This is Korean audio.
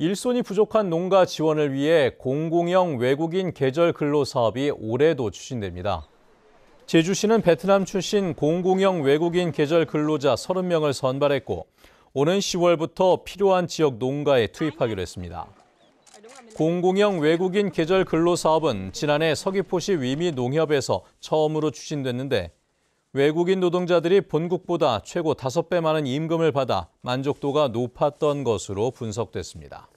일손이 부족한 농가 지원을 위해 공공형 외국인 계절 근로 사업이 올해도 추진됩니다. 제주시는 베트남 출신 공공형 외국인 계절 근로자 30명을 선발했고 오는 10월부터 필요한 지역 농가에 투입하기로 했습니다. 공공형 외국인 계절 근로 사업은 지난해 서귀포시 위미 농협에서 처음으로 추진됐는데 외국인 노동자들이 본국보다 최고 5배 많은 임금을 받아 만족도가 높았던 것으로 분석됐습니다.